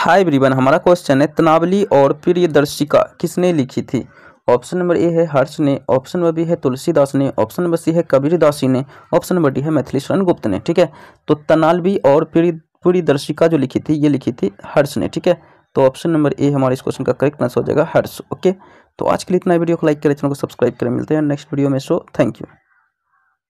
हाय ब्रीवन हमारा क्वेश्चन है तनावली और प्रियदर्शिका किसने लिखी थी ऑप्शन नंबर ए है हर्ष ने ऑप्शन नंबर बी है तुलसीदास ने ऑप्शन नंबर सी है कबीरदासी ने ऑप्शन नंबर डी है मैथिली शरण गुप्त ने ठीक है तो तनालवी और प्रिय प्रियदर्शिका जो लिखी थी ये लिखी थी हर्ष ने ठीक है तो ऑप्शन नंबर ए हमारे इस क्वेश्चन का करेक्ट आंसर हो जाएगा हर्ष ओके तो आज के लिए इतना वीडियो को लाइक करें चैनल को सब्सक्राइब करें मिलते हैं नेक्स्ट वीडियो में सो थैंक यू